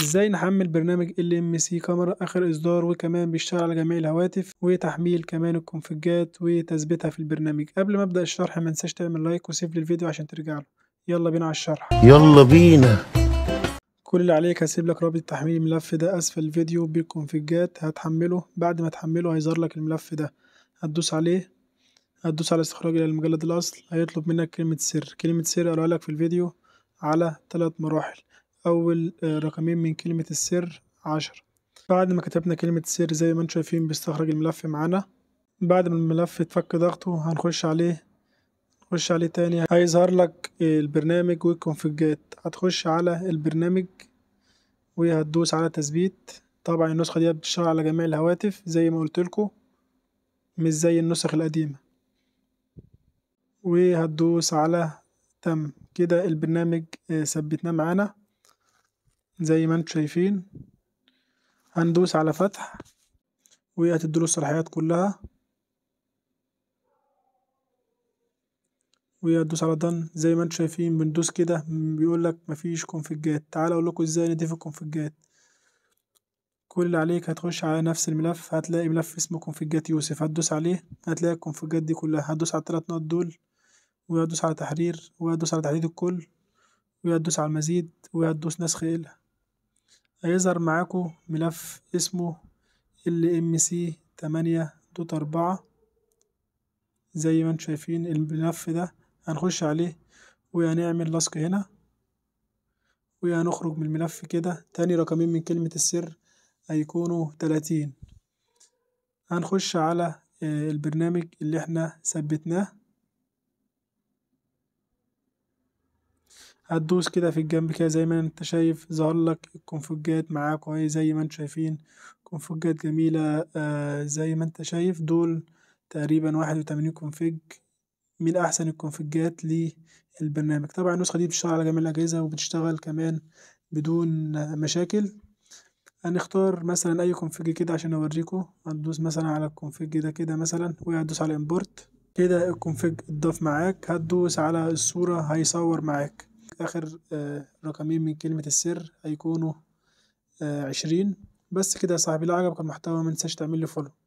ازاي نحمل برنامج ال ام سي كاميرا اخر اصدار وكمان بيشتغل على جميع الهواتف وتحميل كمان الكونفجات وتثبيتها في البرنامج قبل ما ابدا الشرح ما انساش تعمل لايك وسيف للفيديو عشان ترجع له يلا بينا على الشرح يلا بينا كل اللي عليك هسيب لك رابط تحميل الملف ده اسفل الفيديو بالكونفجات هتحمله بعد ما تحمله هيظهر لك الملف ده هتدوس عليه هتدوس على استخراج الى المجلد الاصل هيطلب منك كلمه سر كلمه سر قالها لك في الفيديو على ثلاث مراحل أول آه، رقمين من كلمة السر عشرة بعد ما كتبنا كلمة السر زي ما انتم شايفين بيستخرج الملف معانا بعد ما الملف اتفك ضغطه هنخش عليه نخش عليه تاني هيظهر لك البرنامج والكونفجات هتخش على البرنامج وهتدوس على تثبيت طبعا النسخة دي بتشتغل على جميع الهواتف زي ما قلت لكم مش زي النسخ القديمة وهتدوس على تم كده البرنامج آه، ثبتناه معانا زي ما انتم شايفين هندوس على فتح وهتديله الصلاحيات كلها وهتدوس على دن زي ما انتم شايفين بندوس كده بيقول لك مفيش كونفجات تعال اقول لكم ازاي نضيف الكونفجات كل اللي عليك هتخش على نفس الملف هتلاقي ملف اسمه كونفجات يوسف هتدوس عليه هتلاقي الكونفجات دي كلها هتدوس على الثلاث نقط دول وهتدوس على تحرير وهتدوس على تحديد الكل وهتدوس على المزيد وهتدوس نسخ إلها هيظهر معاكم ملف اسمه lmc أربعة زي ما انتم شايفين الملف ده هنخش عليه وهنعمل لصق هنا وهنخرج من الملف كده تاني رقمين من كلمة السر هيكونوا تلاتين هنخش على آه، البرنامج اللي احنا ثبتناه هتدوس كده في الجنب كده زي ما انت شايف ظهر لك الكونفجات معاك اهي زي ما انتوا شايفين كونفجات جميلة آه زي ما انت شايف دول تقريبا واحد وتمانين كونفج من احسن الكونفجات للبرنامج طبعا النسخة دي بتشتغل على جميع الاجهزة وبتشتغل كمان بدون مشاكل هنختار مثلا اي كونفج كده عشان اوريكوا هتدوس مثلا على الكونفج ده كده مثلا وهتدوس على امبورت كده الكونفج اتضاف معاك هتدوس على الصورة هيصور معاك آخر آه، رقمين من كلمة السر هيكونوا آه، عشرين بس كده يا صاحبي لو عجبك المحتوى متنساش تعمل لي فولو